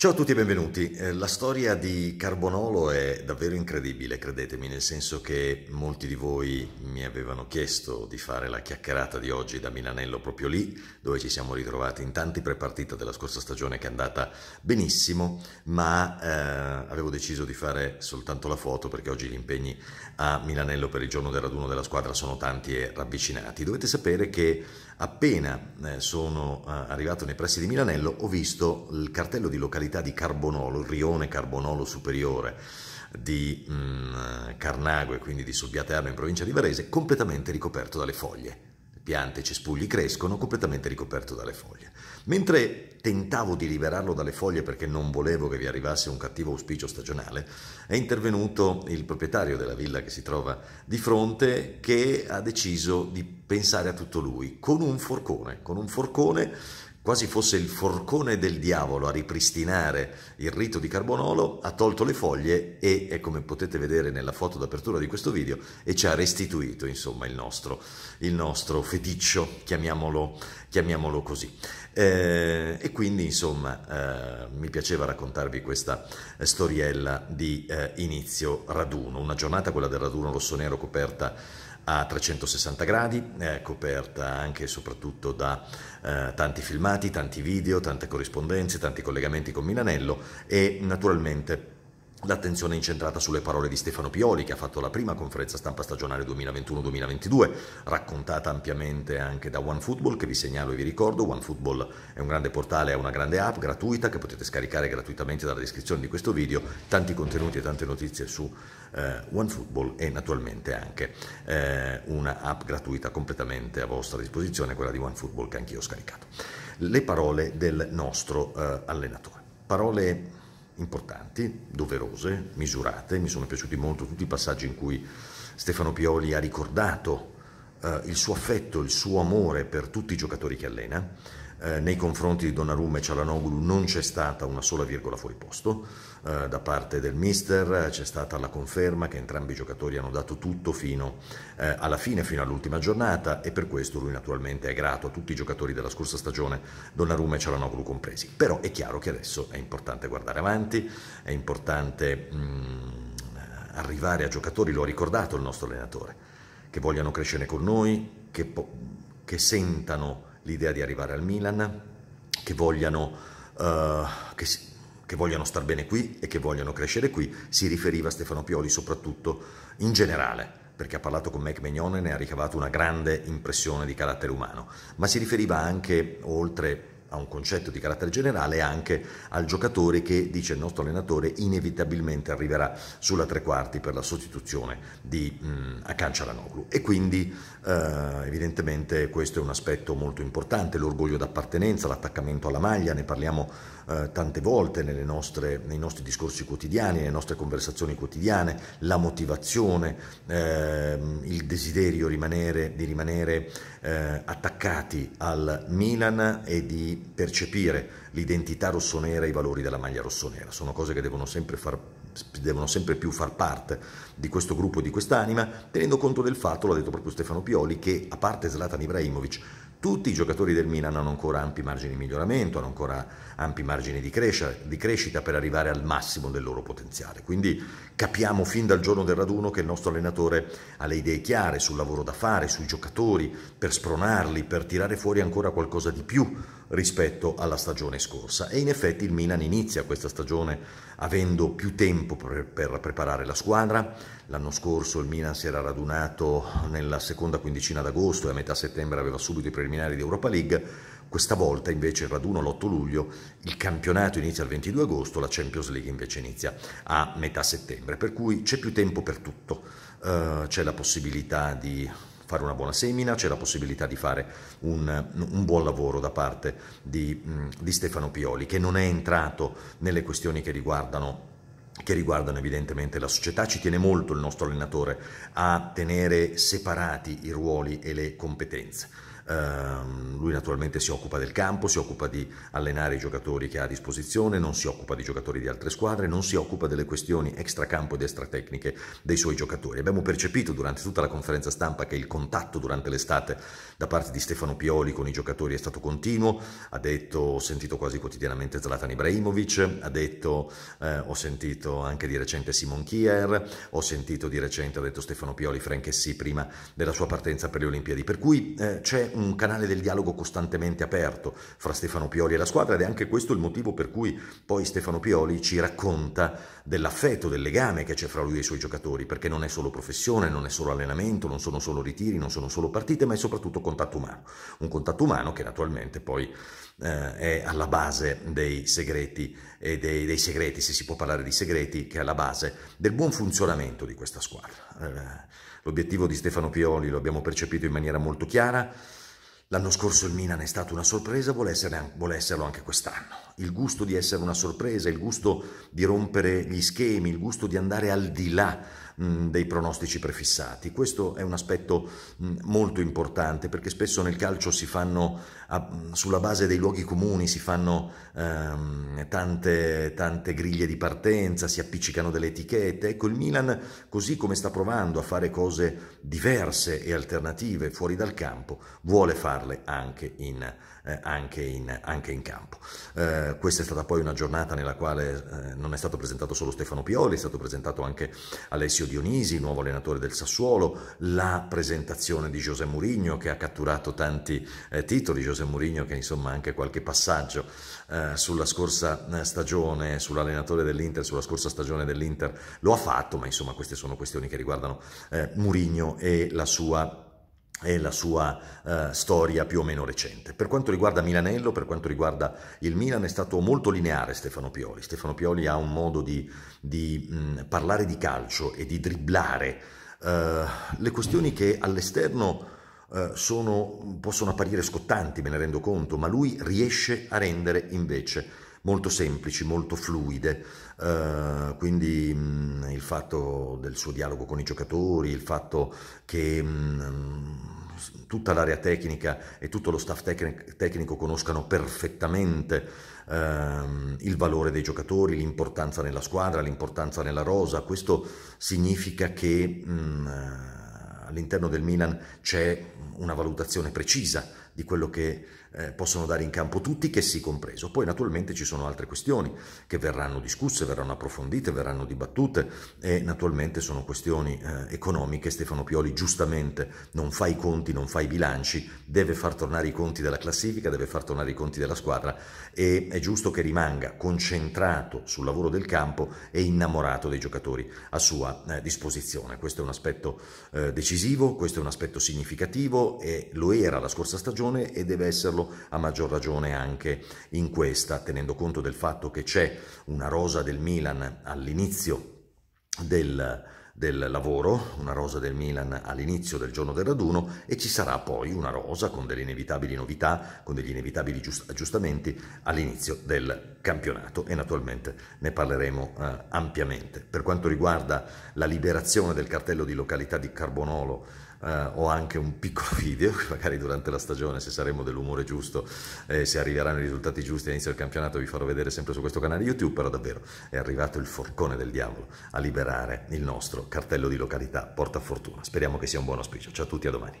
Ciao a tutti e benvenuti. Eh, la storia di Carbonolo è davvero incredibile, credetemi, nel senso che molti di voi mi avevano chiesto di fare la chiacchierata di oggi da Milanello proprio lì, dove ci siamo ritrovati in tanti prepartita della scorsa stagione che è andata benissimo, ma eh, avevo deciso di fare soltanto la foto perché oggi gli impegni a Milanello per il giorno del raduno della squadra sono tanti e ravvicinati. Dovete sapere che Appena eh, sono eh, arrivato nei pressi di Milanello ho visto il cartello di località di Carbonolo, il rione Carbonolo superiore di mm, Carnague, quindi di Soggiaterno in provincia di Varese, completamente ricoperto dalle foglie piante e cespugli crescono, completamente ricoperto dalle foglie. Mentre tentavo di liberarlo dalle foglie perché non volevo che vi arrivasse un cattivo auspicio stagionale, è intervenuto il proprietario della villa che si trova di fronte che ha deciso di pensare a tutto lui con un forcone, con un forcone quasi fosse il forcone del diavolo a ripristinare il rito di Carbonolo, ha tolto le foglie e, è come potete vedere nella foto d'apertura di questo video, e ci ha restituito insomma il nostro, il nostro feticcio, chiamiamolo, chiamiamolo così. Eh, e quindi insomma eh, mi piaceva raccontarvi questa eh, storiella di eh, inizio raduno, una giornata quella del raduno rossonero coperta a 360 gradi, eh, coperta anche e soprattutto da eh, tanti filmati, tanti video, tante corrispondenze, tanti collegamenti con Milanello e naturalmente L'attenzione è incentrata sulle parole di Stefano Pioli che ha fatto la prima conferenza stampa stagionale 2021-2022, raccontata ampiamente anche da OneFootball che vi segnalo e vi ricordo. OneFootball è un grande portale, è una grande app gratuita che potete scaricare gratuitamente dalla descrizione di questo video, tanti contenuti e tante notizie su eh, OneFootball e naturalmente anche eh, una app gratuita completamente a vostra disposizione, quella di OneFootball che anch'io ho scaricato. Le parole del nostro eh, allenatore. Parole importanti, doverose, misurate. Mi sono piaciuti molto tutti i passaggi in cui Stefano Pioli ha ricordato eh, il suo affetto, il suo amore per tutti i giocatori che allena eh, nei confronti di Donnarumma e Cialanoglu non c'è stata una sola virgola fuori posto eh, da parte del mister, c'è stata la conferma che entrambi i giocatori hanno dato tutto fino eh, alla fine, fino all'ultima giornata e per questo lui naturalmente è grato a tutti i giocatori della scorsa stagione, Donnarumma e Cialanoglu compresi. Però è chiaro che adesso è importante guardare avanti, è importante mh, mm, arrivare a giocatori, lo ha ricordato il nostro allenatore, che vogliano crescere con noi, che, che sentano l'idea di arrivare al Milan, che vogliano, uh, che, che vogliano star bene qui e che vogliano crescere qui, si riferiva a Stefano Pioli soprattutto in generale perché ha parlato con Mike Mignon e ne ha ricavato una grande impressione di carattere umano, ma si riferiva anche, oltre a un concetto di carattere generale anche al giocatore che, dice il nostro allenatore, inevitabilmente arriverà sulla tre quarti per la sostituzione di mh, Akanci E quindi eh, evidentemente questo è un aspetto molto importante, l'orgoglio d'appartenenza, l'attaccamento alla maglia, ne parliamo eh, tante volte nostre, nei nostri discorsi quotidiani, nelle nostre conversazioni quotidiane, la motivazione, eh, il desiderio rimanere, di rimanere eh, attaccati al Milan e di percepire l'identità rossonera e i valori della maglia rossonera. Sono cose che devono sempre, far, devono sempre più far parte di questo gruppo e di quest'anima, tenendo conto del fatto, l'ha detto proprio Stefano Pioli, che a parte Zlatan Ibrahimovic, tutti i giocatori del Milan hanno ancora ampi margini di miglioramento, hanno ancora ampi margini di crescita, di crescita per arrivare al massimo del loro potenziale. Quindi capiamo fin dal giorno del raduno che il nostro allenatore ha le idee chiare sul lavoro da fare, sui giocatori, per spronarli, per tirare fuori ancora qualcosa di più rispetto alla stagione scorsa e in effetti il Milan inizia questa stagione avendo più tempo per, per, preparare la squadra. L'anno scorso il Milan si era radunato nella seconda quindicina d'agosto e a metà settembre aveva subito i preliminari di Europa League. Questa volta invece il raduno l'8 luglio, il campionato inizia il 22 agosto, la Champions League invece inizia a metà settembre, per cui c'è più tempo per tutto, uh, c'è la possibilità di fare una buona semina, c'è la possibilità di fare un, un buon lavoro da parte di, di Stefano Pioli, che non è entrato nelle questioni che riguardano che riguardano evidentemente la società. Ci tiene molto il nostro allenatore a tenere separati i ruoli e le competenze. Ehm, lui naturalmente si occupa del campo, si occupa di allenare i giocatori che ha a disposizione, non si occupa di giocatori di altre squadre, non si occupa delle questioni extracampo ed extratecniche dei suoi giocatori. Abbiamo percepito durante tutta la conferenza stampa che il contatto durante l'estate da parte di Stefano Pioli con i giocatori è stato continuo, ha detto ho sentito quasi quotidianamente Zlatan Ibrahimovic, ha detto eh, ho sentito anche di recente Simon Kier, ho sentito di recente ha detto Stefano Pioli Frank Essi prima della sua partenza per le Olimpiadi, per cui eh, c'è un canale del dialogo costantemente aperto fra Stefano Pioli e la squadra ed è anche questo il motivo per cui poi Stefano Pioli ci racconta dell'affetto, del legame che c'è fra lui e i suoi giocatori, perché non è solo professione, non è solo allenamento, non sono solo ritiri, non sono solo partite, ma è soprattutto contatto umano. Un contatto umano che naturalmente poi eh, è alla base dei segreti, e dei, dei, segreti, se si può parlare di segreti, che è alla base del buon funzionamento di questa squadra. Eh, l'obiettivo di Stefano Pioli lo abbiamo percepito in maniera molto chiara, L'anno scorso il Milan è stato una sorpresa, vuole, essere, vuole, esserlo anche quest'anno. Il gusto di essere una sorpresa, il gusto di rompere gli schemi, il gusto di andare al di là Mm, dei pronostici prefissati. Questo è un aspetto mm, molto importante perché spesso nel calcio si fanno, mm, sulla base dei luoghi comuni, si fanno ehm, tante, tante griglie di partenza, si appiccicano delle etichette. Ecco, il Milan, così come sta provando a fare cose diverse e alternative fuori dal campo, vuole farle anche in eh, anche, in, anche, in, campo. Eh, questa è stata poi una giornata nella quale eh, non è stato presentato solo Stefano Pioli, è stato presentato anche Alessio Dionisi, nuovo allenatore del Sassuolo, la presentazione di José Mourinho che ha catturato tanti eh, titoli, José Mourinho che insomma anche qualche passaggio eh, sulla scorsa eh, stagione, sull'allenatore dell'Inter, sulla scorsa stagione dell'Inter lo ha fatto, ma insomma queste sono questioni che riguardano eh, Mourinho e la sua è la sua uh, storia più o meno recente. Per quanto riguarda Milanello, per quanto riguarda il Milan, è stato molto lineare Stefano Pioli. Stefano Pioli ha un modo di, di mh, mm, parlare di calcio e di dribblare uh, le questioni che all'esterno uh, sono, possono apparire scottanti, me ne rendo conto, ma lui riesce a rendere invece molto semplici, molto fluide, uh, quindi mh, mm, il fatto del suo dialogo con i giocatori, il fatto che mh, mm, tutta l'area tecnica e tutto lo staff tec- tecnico conoscano perfettamente uh, il valore dei giocatori, l'importanza nella squadra, l'importanza nella rosa, questo significa che mh, mm, eh, all'interno del Milan c'è una valutazione precisa di quello che eh, possono dare in campo tutti, che si compreso. Poi naturalmente ci sono altre questioni che verranno discusse, verranno approfondite, verranno dibattute e naturalmente sono questioni eh, economiche. Stefano Pioli giustamente non fa i conti, non fa i bilanci, deve far tornare i conti della classifica, deve far tornare i conti della squadra e è giusto che rimanga concentrato sul lavoro del campo e innamorato dei giocatori a sua eh, disposizione. Questo è un aspetto eh, decisivo, questo è un aspetto significativo e lo era la scorsa stagione situazione e deve esserlo a maggior ragione anche in questa, tenendo conto del fatto che c'è una rosa del Milan all'inizio del, del lavoro, una rosa del Milan all'inizio del giorno del raduno e ci sarà poi una rosa con delle inevitabili novità, con degli inevitabili aggiustamenti all'inizio del campionato e naturalmente ne parleremo eh, ampiamente. Per quanto riguarda la liberazione del cartello di località di Carbonolo, eh, o anche un piccolo video, che magari durante la stagione se saremo dell'umore giusto e eh, se arriveranno i risultati giusti all'inizio del campionato vi farò vedere sempre su questo canale YouTube, però davvero è arrivato il forcone del diavolo a liberare il nostro cartello di località Porta Fortuna. Speriamo che sia un buon auspicio. Ciao a tutti, a domani.